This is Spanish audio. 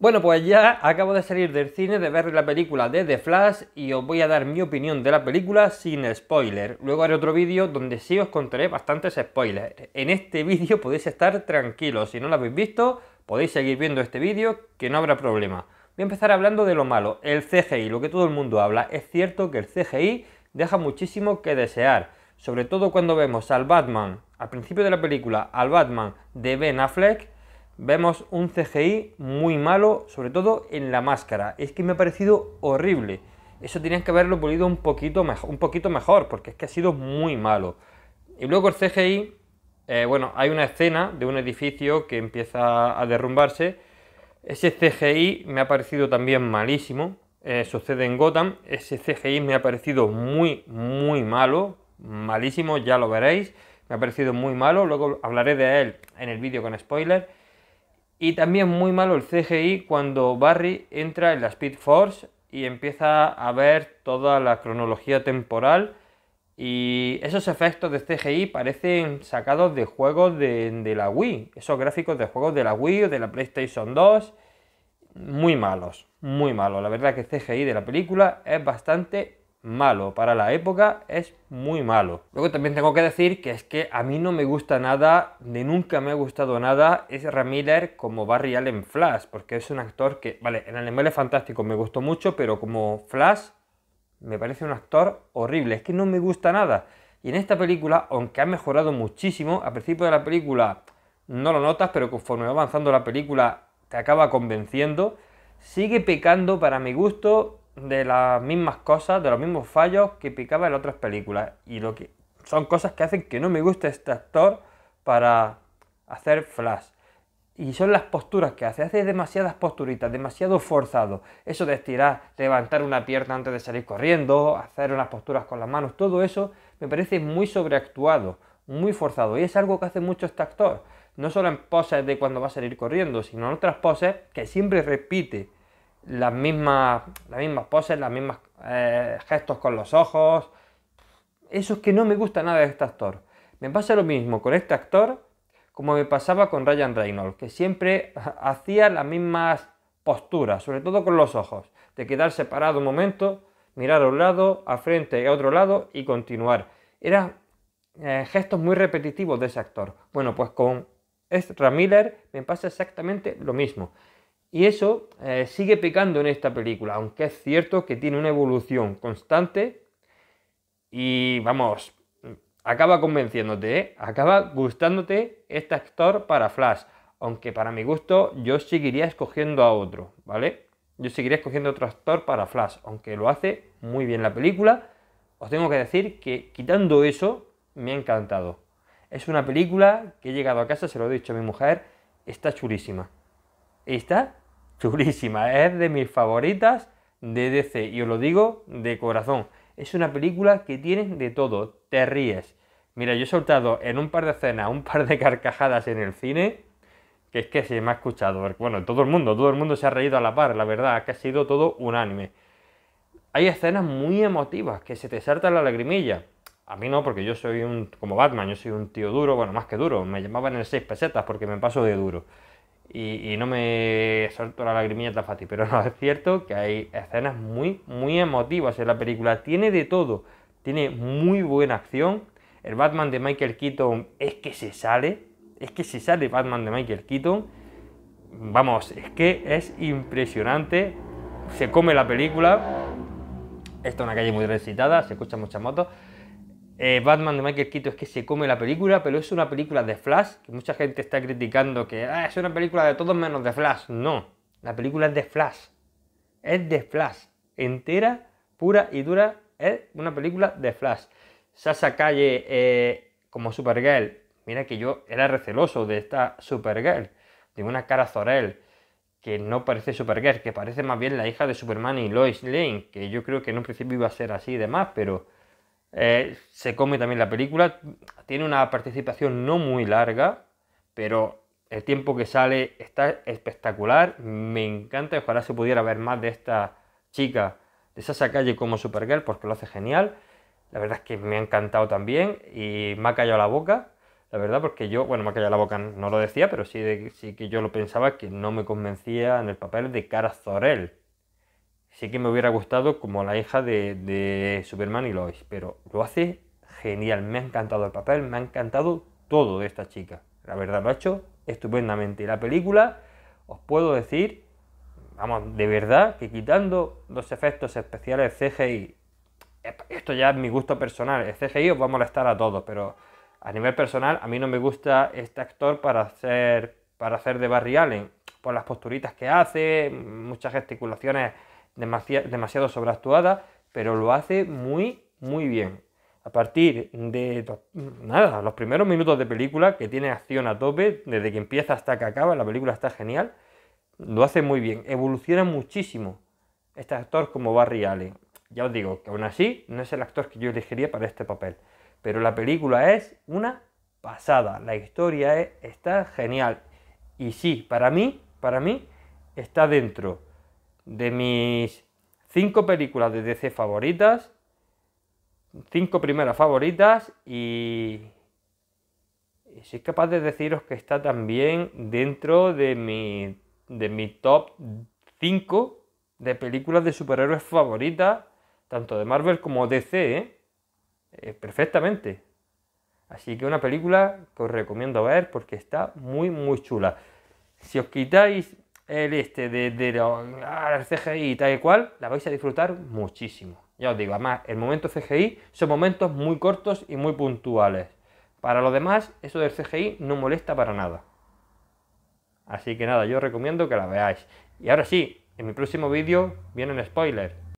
Bueno, pues ya acabo de salir del cine de ver la película de The Flash y os voy a dar mi opinión de la película sin spoiler. Luego haré otro vídeo donde sí os contaré bastantes spoilers. En este vídeo podéis estar tranquilos, si no lo habéis visto podéis seguir viendo este vídeo que no habrá problema. Voy a empezar hablando de lo malo, el CGI, lo que todo el mundo habla. Es cierto que el CGI deja muchísimo que desear, sobre todo cuando vemos al Batman, al principio de la película, al Batman de Ben Affleck, vemos un CGI muy malo, sobre todo en la máscara. Es que me ha parecido horrible. Eso tenían que haberlo pulido un poquito, mejor, un poquito mejor, porque es que ha sido muy malo. Y luego el CGI, eh, bueno, hay una escena de un edificio que empieza a derrumbarse. Ese CGI me ha parecido también malísimo. Eh, sucede en Gotham. Ese CGI me ha parecido muy, muy malo. Malísimo, ya lo veréis. Me ha parecido muy malo. Luego hablaré de él en el vídeo con spoiler. Y también muy malo el CGI cuando Barry entra en la Speed Force y empieza a ver toda la cronología temporal. Y esos efectos de CGI parecen sacados de juegos de, la Wii. Esos gráficos de juegos de la Wii o de la PlayStation 2. Muy malos, muy malos. La verdad que el CGI de la película es bastante malo, para la época es muy malo. Luego también tengo que decir que es que a mí no me gusta nada, de nunca me ha gustado nada es Ramiller como Barry Allen Flash, porque es un actor que, vale, en Animales fantástico me gustó mucho, pero como Flash me parece un actor horrible, es que no me gusta nada. Y en esta película, aunque ha mejorado muchísimo, al principio de la película no lo notas, pero conforme va avanzando la película te acaba convenciendo, sigue pecando para mi gusto de las mismas cosas, de los mismos fallos que picaba en otras películas. Y lo que son cosas que hacen que no me guste este actor para hacer Flash. Y son las posturas que hace. Hace demasiadas posturitas, demasiado forzado. Eso de estirar, levantar una pierna antes de salir corriendo, hacer unas posturas con las manos, todo eso me parece muy sobreactuado, muy forzado. Y es algo que hace mucho este actor. No solo en poses de cuando va a salir corriendo, sino en otras poses que siempre repite las mismas, poses, las mismas eh, gestos con los ojos. Eso es que no me gusta nada de este actor. Me pasa lo mismo con este actor como me pasaba con Ryan Reynolds, que siempre hacía las mismas posturas, sobre todo con los ojos, de quedar separado un momento, mirar a un lado, a frente y a otro lado y continuar. Eran eh, gestos muy repetitivos de ese actor. Bueno, pues con Ezra Miller me pasa exactamente lo mismo. Y eso eh, sigue pecando en esta película, aunque es cierto que tiene una evolución constante y vamos, acaba convenciéndote, ¿eh? acaba gustándote este actor para Flash, aunque para mi gusto yo seguiría escogiendo a otro, ¿vale? Yo seguiría escogiendo otro actor para Flash, aunque lo hace muy bien la película, os tengo que decir que quitando eso, me ha encantado. Es una película que he llegado a casa, se lo he dicho a mi mujer, está chulísima está chulísima, es de mis favoritas de DC y os lo digo de corazón. Es una película que tiene de todo, te ríes. Mira, yo he soltado en un par de escenas un par de carcajadas en el cine, que es que se me ha escuchado. Bueno, todo el mundo, todo el mundo se ha reído a la par, la verdad, que ha sido todo unánime. Hay escenas muy emotivas que se te salta la lagrimilla. A mí no, porque yo soy un, como Batman, yo soy un tío duro, bueno, más que duro, me llamaban el seis pesetas porque me paso de duro y, no me salto la lagrimilla tan fácil, pero no, es cierto que hay escenas muy, muy emotivas en la película, tiene de todo, tiene muy buena acción, el Batman de Michael Keaton es que se sale, es que se sale Batman de Michael Keaton, vamos, es que es impresionante, se come la película, esta es una calle muy recitada, se escucha muchas motos, eh, Batman de Michael Keaton es que se come la película, pero es una película de Flash, que mucha gente está criticando que ah, es una película de todos menos de Flash. No, la película es de Flash. Es de Flash. Entera, pura y dura, es una película de Flash. Sasa Calle eh, como Supergirl. Mira que yo era receloso de esta Supergirl, de una cara Zorel que no parece Supergirl, que parece más bien la hija de Superman y Lois Lane, que yo creo que en un principio iba a ser así y demás, pero eh, se come también la película, tiene una participación no muy larga, pero el tiempo que sale está espectacular, me encanta, ojalá se pudiera ver más de esta chica de Sasa Calle como Supergirl, porque lo hace genial, la verdad es que me ha encantado también y me ha callado la boca, la verdad, porque yo, bueno, me ha callado la boca, no lo decía, pero sí, sí que yo lo pensaba que no me convencía en el papel de Cara Zorel, sí que me hubiera gustado como la hija de, Superman y Lois, pero lo hace genial, me ha encantado el papel, me ha encantado todo de esta chica. La verdad, lo ha hecho estupendamente. Y la película, os puedo decir, vamos, de verdad, que quitando los efectos especiales CGI, esto ya es mi gusto personal, el CGI os va a molestar a todos, pero a nivel personal, a mí no me gusta este actor para hacer, para hacer de Barry Allen, por las posturitas que hace, muchas gesticulaciones demasiado sobreactuada, pero lo hace muy, muy bien. A partir de nada, los primeros minutos de película, que tiene acción a tope, desde que empieza hasta que acaba, la película está genial, lo hace muy bien, evoluciona muchísimo este actor como Barry Allen. Ya os digo que aún así no es el actor que yo elegiría para este papel, pero la película es una pasada, la historia e, está genial. Y sí, para mí, para mí, está dentro de mis cinco películas de DC favoritas, cinco primeras favoritas y, Si es capaz de deciros que está también dentro de mi, de mi top 5 de películas de superhéroes favoritas, tanto de Marvel como DC, ¿eh? Eh, perfectamente. Así que una película que os recomiendo ver porque está muy, muy chula. Si os quitáis el este de, de ah, CGI y tal y cual, la vais a disfrutar muchísimo. Ya os digo, además, el momento CGI son momentos muy cortos y muy puntuales. Para lo demás, eso del CGI no molesta para nada. Así que nada, yo os recomiendo que la veáis. Y ahora sí, en mi próximo vídeo un spoiler,